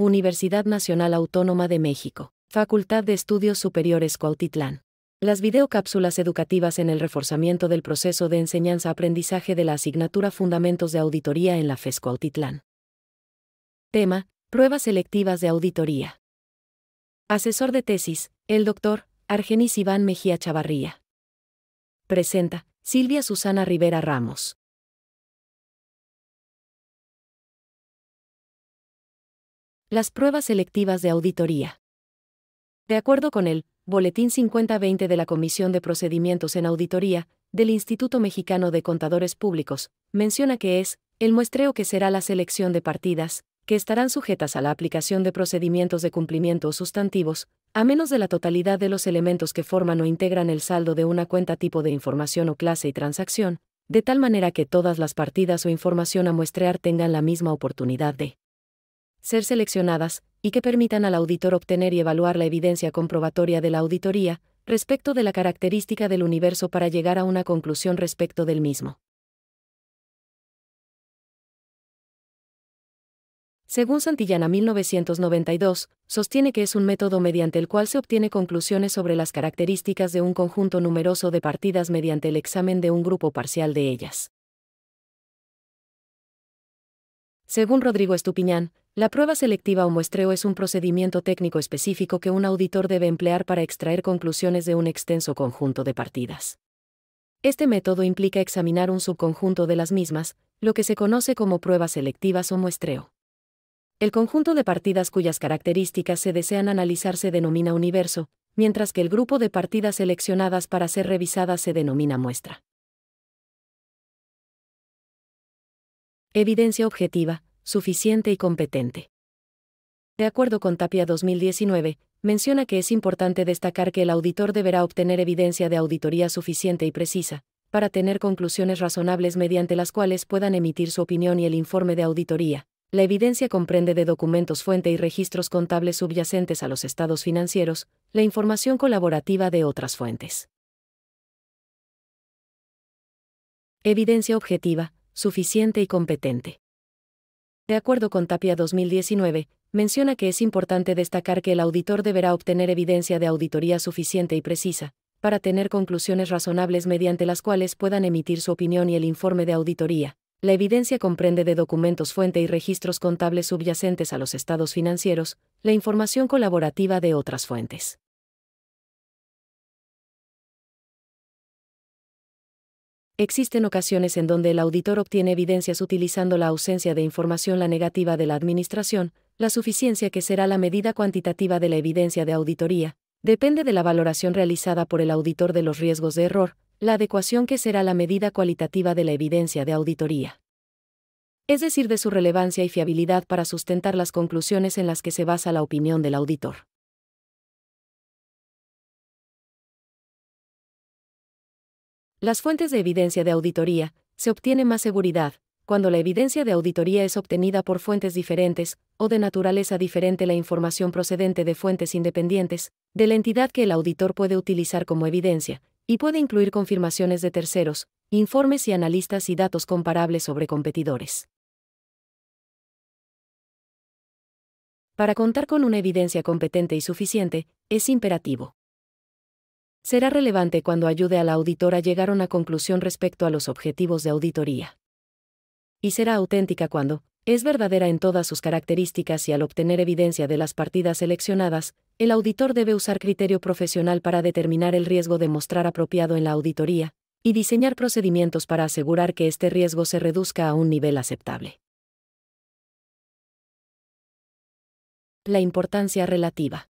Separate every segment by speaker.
Speaker 1: Universidad Nacional Autónoma de México, Facultad de Estudios
Speaker 2: Superiores Cuautitlán. Las videocápsulas educativas en el reforzamiento del proceso de enseñanza-aprendizaje de la asignatura Fundamentos de Auditoría en la FES Cuautitlán. Tema: Pruebas selectivas de auditoría. Asesor de tesis, el
Speaker 1: doctor Argenis Iván Mejía Chavarría. Presenta: Silvia Susana Rivera Ramos. Las pruebas selectivas de auditoría. De acuerdo con el
Speaker 2: Boletín 5020 de la Comisión de Procedimientos en Auditoría del Instituto Mexicano de Contadores Públicos, menciona que es el muestreo que será la selección de partidas, que estarán sujetas a la aplicación de procedimientos de cumplimiento o sustantivos, a menos de la totalidad de los elementos que forman o integran el saldo de una cuenta tipo de información o clase y transacción, de tal manera que todas las partidas o información a muestrear tengan la misma oportunidad de ser seleccionadas, y que permitan al auditor obtener y evaluar la evidencia comprobatoria de la
Speaker 1: auditoría, respecto de la característica del universo para llegar a una conclusión respecto del mismo. Según Santillana 1992, sostiene que es un método mediante el cual se obtiene conclusiones
Speaker 2: sobre las características de un conjunto numeroso de partidas mediante el examen de un grupo parcial de ellas. Según Rodrigo Estupiñán, la prueba selectiva o muestreo es un procedimiento técnico específico que un auditor debe emplear para extraer conclusiones de un extenso conjunto de partidas. Este método implica examinar un subconjunto de las mismas, lo que se conoce como pruebas selectivas o muestreo. El conjunto de partidas cuyas características se desean analizar se denomina universo, mientras
Speaker 1: que el grupo de partidas seleccionadas para ser revisadas se denomina muestra. Evidencia objetiva, suficiente y competente. De acuerdo con Tapia 2019, menciona que es importante destacar
Speaker 2: que el auditor deberá obtener evidencia de auditoría suficiente y precisa, para tener conclusiones razonables mediante las cuales puedan emitir su opinión y el informe de auditoría. La evidencia comprende de documentos fuente y registros contables subyacentes a los estados financieros, la información
Speaker 1: colaborativa de otras fuentes. Evidencia objetiva, suficiente y competente de acuerdo con Tapia
Speaker 2: 2019, menciona que es importante destacar que el auditor deberá obtener evidencia de auditoría suficiente y precisa, para tener conclusiones razonables mediante las cuales puedan emitir su opinión y el informe de auditoría. La evidencia comprende de documentos fuente y registros contables subyacentes
Speaker 1: a los estados financieros, la información colaborativa de otras fuentes. Existen ocasiones en donde el auditor obtiene evidencias utilizando la ausencia de información la negativa de la administración,
Speaker 2: la suficiencia que será la medida cuantitativa de la evidencia de auditoría, depende de la valoración realizada por el auditor de los riesgos de error, la adecuación que será la medida cualitativa de la evidencia de auditoría. Es decir, de su relevancia y fiabilidad para sustentar
Speaker 1: las conclusiones en las que se basa la opinión del auditor. Las fuentes de evidencia de auditoría,
Speaker 2: se obtienen más seguridad, cuando la evidencia de auditoría es obtenida por fuentes diferentes, o de naturaleza diferente la información procedente de fuentes independientes, de la entidad que el auditor puede utilizar como evidencia, y puede incluir confirmaciones de terceros, informes y
Speaker 1: analistas y datos comparables sobre competidores. Para contar con una evidencia competente y suficiente, es imperativo
Speaker 2: será relevante cuando ayude a la auditora a llegar a una conclusión respecto a los objetivos de auditoría. Y será auténtica cuando, es verdadera en todas sus características y al obtener evidencia de las partidas seleccionadas, el auditor debe usar criterio profesional para determinar el riesgo de mostrar apropiado en la auditoría, y diseñar procedimientos para
Speaker 1: asegurar que este riesgo se reduzca a un nivel aceptable. La importancia relativa.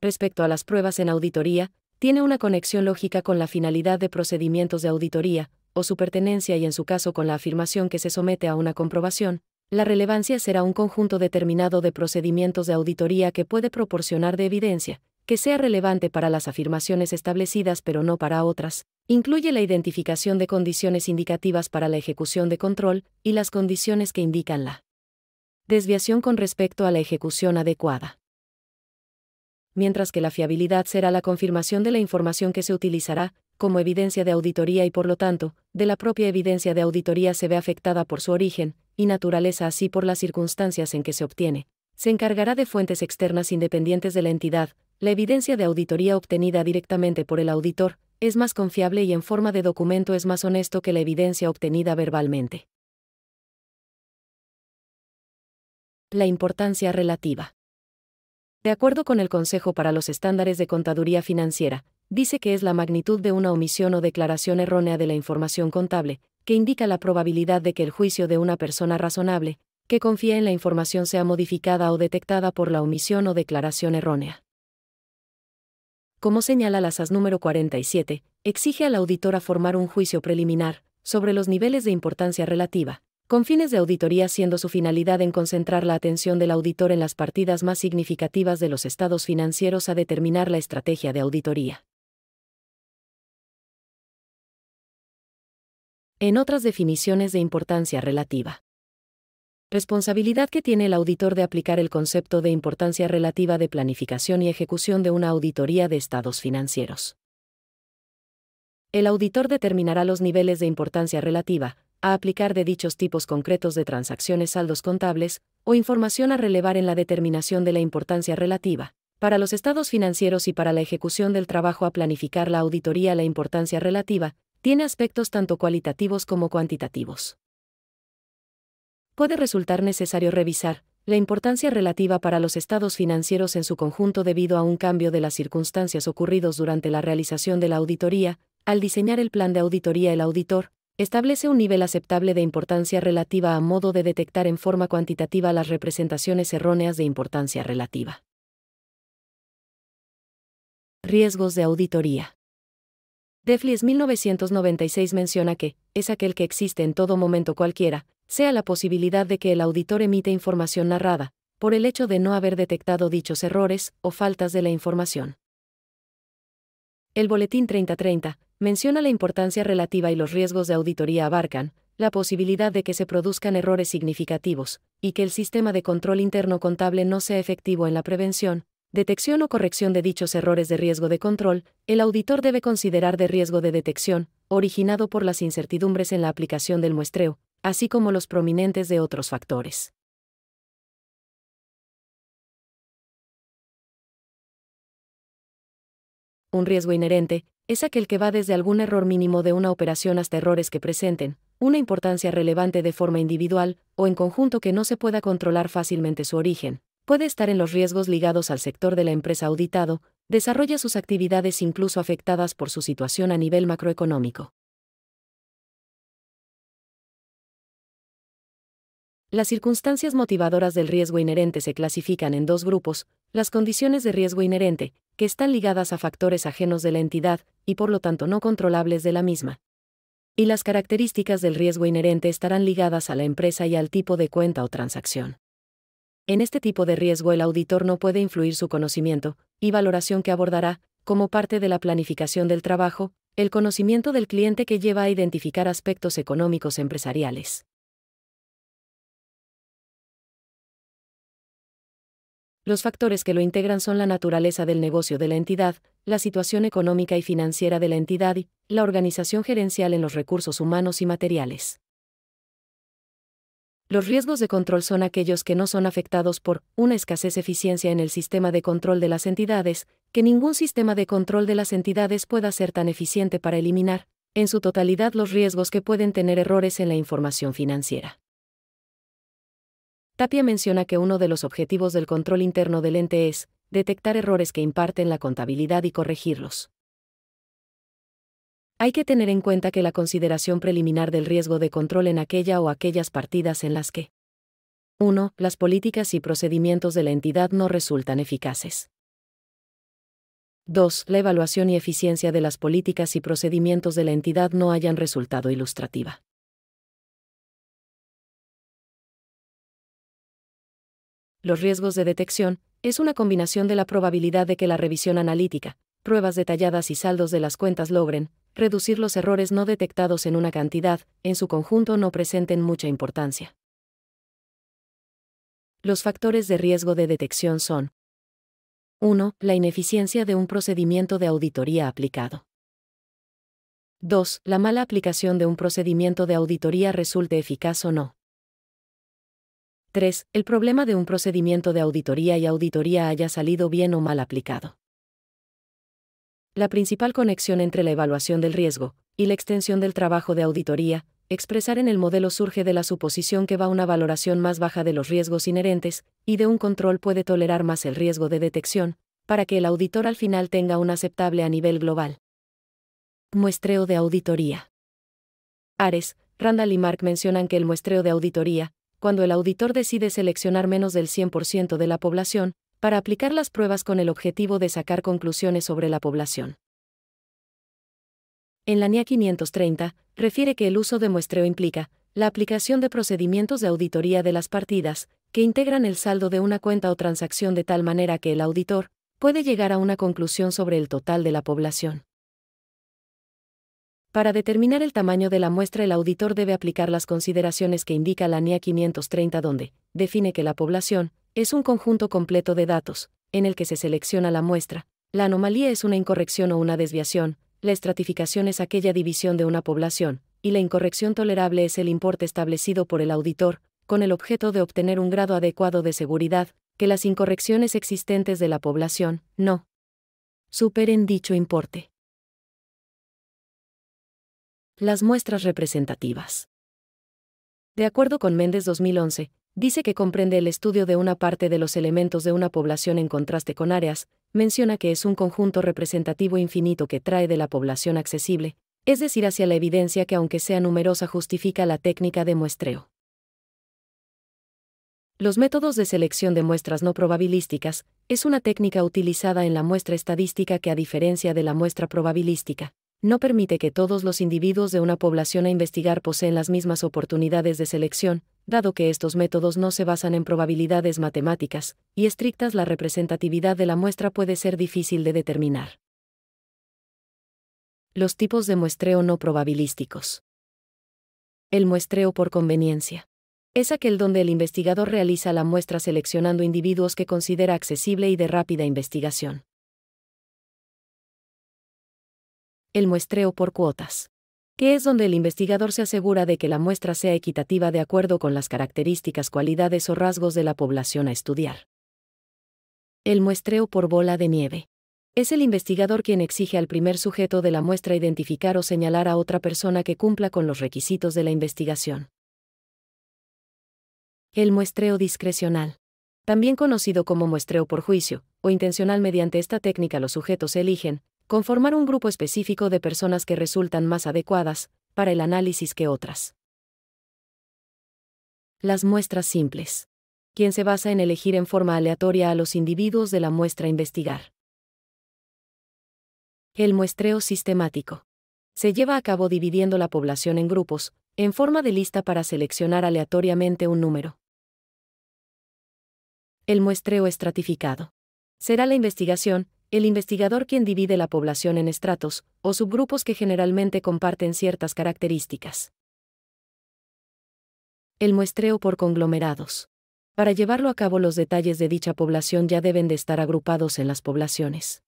Speaker 1: Respecto a las pruebas
Speaker 2: en auditoría, tiene una conexión lógica con la finalidad de procedimientos de auditoría, o su pertenencia y en su caso con la afirmación que se somete a una comprobación, la relevancia será un conjunto determinado de procedimientos de auditoría que puede proporcionar de evidencia, que sea relevante para las afirmaciones establecidas pero no para otras, incluye la identificación de condiciones indicativas para la ejecución de control y las condiciones que indican la desviación con respecto a la ejecución adecuada mientras que la fiabilidad será la confirmación de la información que se utilizará, como evidencia de auditoría y por lo tanto, de la propia evidencia de auditoría se ve afectada por su origen, y naturaleza así por las circunstancias en que se obtiene. Se encargará de fuentes externas independientes de la entidad, la evidencia de auditoría obtenida directamente por el auditor, es más confiable y en forma de documento es más honesto que la
Speaker 1: evidencia obtenida verbalmente. La importancia relativa. De acuerdo con el Consejo para los Estándares de Contaduría
Speaker 2: Financiera, dice que es la magnitud de una omisión o declaración errónea de la información contable, que indica la probabilidad de que el juicio de una persona razonable, que confía en la información sea modificada o detectada por la omisión o declaración errónea. Como señala la SAS número 47, exige a la auditora formar un juicio preliminar sobre los niveles de importancia relativa, con fines de auditoría siendo su finalidad en concentrar la
Speaker 1: atención del auditor en las partidas más significativas de los estados financieros a determinar la estrategia de auditoría. En otras definiciones de importancia relativa. Responsabilidad que tiene el
Speaker 2: auditor de aplicar el concepto de importancia relativa de planificación y ejecución de una auditoría de estados financieros. El auditor determinará los niveles de importancia relativa, a aplicar de dichos tipos concretos de transacciones saldos contables, o información a relevar en la determinación de la importancia relativa. Para los estados financieros y para la ejecución del trabajo a planificar la auditoría la importancia relativa, tiene aspectos tanto cualitativos como cuantitativos. Puede resultar necesario revisar la importancia relativa para los estados financieros en su conjunto debido a un cambio de las circunstancias ocurridos durante la realización de la auditoría, al diseñar el plan de auditoría el auditor, establece un nivel aceptable de importancia relativa a modo de detectar en forma cuantitativa las
Speaker 1: representaciones erróneas de importancia relativa. Riesgos de auditoría. Deflis 1996 menciona que,
Speaker 2: es aquel que existe en todo momento cualquiera, sea la posibilidad de que el auditor emite información narrada, por el hecho de no haber detectado dichos errores o faltas de la información. El Boletín 3030, menciona la importancia relativa y los riesgos de auditoría abarcan, la posibilidad de que se produzcan errores significativos, y que el sistema de control interno contable no sea efectivo en la prevención, detección o corrección de dichos errores de riesgo de control, el auditor debe considerar de riesgo de detección, originado por las incertidumbres
Speaker 1: en la aplicación del muestreo, así como los prominentes de otros factores. Un riesgo inherente, es aquel que va desde algún error mínimo de una operación hasta errores que
Speaker 2: presenten una importancia relevante de forma individual o en conjunto que no se pueda controlar fácilmente su origen. Puede estar en los riesgos ligados al sector de la empresa auditado, desarrolla sus
Speaker 1: actividades incluso afectadas por su situación a nivel macroeconómico. Las circunstancias motivadoras del
Speaker 2: riesgo inherente se clasifican en dos grupos, las condiciones de riesgo inherente, que están ligadas a factores ajenos de la entidad y por lo tanto no controlables de la misma. Y las características del riesgo inherente estarán ligadas a la empresa y al tipo de cuenta o transacción. En este tipo de riesgo el auditor no puede influir su conocimiento y valoración que abordará, como parte de la planificación del trabajo, el conocimiento del cliente que lleva a identificar aspectos
Speaker 1: económicos empresariales. Los factores que lo integran son la naturaleza del negocio de la entidad,
Speaker 2: la situación económica y financiera de la entidad y la organización gerencial en los recursos humanos y materiales. Los riesgos de control son aquellos que no son afectados por una escasez eficiencia en el sistema de control de las entidades, que ningún sistema de control de las entidades pueda ser tan eficiente para eliminar, en su totalidad, los riesgos que pueden tener errores en la información financiera. Tapia menciona que uno de los objetivos del control interno del ente es, detectar errores que imparten la contabilidad y
Speaker 1: corregirlos.
Speaker 2: Hay que tener en cuenta que la consideración preliminar del riesgo de control en aquella o aquellas partidas en las que 1. Las políticas y procedimientos de la entidad no resultan eficaces. 2.
Speaker 1: La evaluación y eficiencia de las políticas y procedimientos de la entidad no hayan resultado ilustrativa. los riesgos de detección, es una combinación de la probabilidad de que la revisión analítica,
Speaker 2: pruebas detalladas y saldos de las cuentas logren, reducir los errores no detectados en una cantidad, en su conjunto no presenten mucha importancia. Los factores de riesgo de detección son 1. La ineficiencia de un procedimiento de auditoría aplicado. 2. La mala aplicación de un procedimiento de auditoría resulte eficaz o no. 3. El problema de un procedimiento de auditoría y auditoría haya salido bien o mal aplicado. La principal conexión entre la evaluación del riesgo y la extensión del trabajo de auditoría, expresar en el modelo surge de la suposición que va una valoración más baja de los riesgos inherentes, y de un control puede tolerar más el riesgo de detección, para que el auditor al final tenga un aceptable a nivel global. Muestreo de auditoría. Ares, Randall y Mark mencionan que el muestreo de auditoría cuando el auditor decide seleccionar menos del 100% de la población, para aplicar las pruebas con el objetivo de sacar conclusiones sobre la población. En la NIA 530, refiere que el uso de muestreo implica la aplicación de procedimientos de auditoría de las partidas, que integran el saldo de una cuenta o transacción de tal manera que el auditor puede llegar a una conclusión sobre el total de la población. Para determinar el tamaño de la muestra el auditor debe aplicar las consideraciones que indica la NIA 530 donde define que la población es un conjunto completo de datos, en el que se selecciona la muestra. La anomalía es una incorrección o una desviación, la estratificación es aquella división de una población, y la incorrección tolerable es el importe establecido por el auditor, con el objeto de obtener un grado adecuado de
Speaker 1: seguridad, que las incorrecciones existentes de la población, no superen dicho importe. Las muestras representativas. De acuerdo con Méndez 2011, dice que comprende el estudio de
Speaker 2: una parte de los elementos de una población en contraste con áreas, menciona que es un conjunto representativo infinito que trae de la población accesible, es decir, hacia la evidencia que aunque sea numerosa justifica la técnica de muestreo. Los métodos de selección de muestras no probabilísticas es una técnica utilizada en la muestra estadística que a diferencia de la muestra probabilística, no permite que todos los individuos de una población a investigar poseen las mismas oportunidades de selección, dado que estos métodos no se basan en probabilidades matemáticas, y estrictas la representatividad de la muestra puede ser difícil de determinar.
Speaker 1: Los tipos de muestreo no probabilísticos. El muestreo por conveniencia. Es aquel donde el investigador realiza la muestra seleccionando individuos que considera accesible y de rápida investigación. el muestreo por cuotas que es donde el investigador se
Speaker 2: asegura de que la muestra sea equitativa de acuerdo con las características, cualidades o rasgos de la población a estudiar. El muestreo por bola de nieve. Es el investigador quien exige al primer sujeto de la muestra identificar o señalar a otra persona que cumpla con los requisitos de la investigación. El muestreo discrecional. También conocido como muestreo por juicio, o intencional mediante esta técnica los sujetos eligen, conformar un grupo específico de personas que resultan más adecuadas para el análisis que
Speaker 1: otras. Las muestras simples. Quien se basa en elegir en forma aleatoria a los individuos de la muestra a investigar.
Speaker 2: El muestreo sistemático. Se lleva a cabo dividiendo la población en grupos, en forma de lista para seleccionar aleatoriamente un número. El muestreo estratificado. Será la investigación, el investigador quien divide la población en estratos, o subgrupos que generalmente comparten ciertas características. El muestreo por conglomerados. Para llevarlo a cabo
Speaker 1: los detalles de dicha población ya deben de estar agrupados en las poblaciones.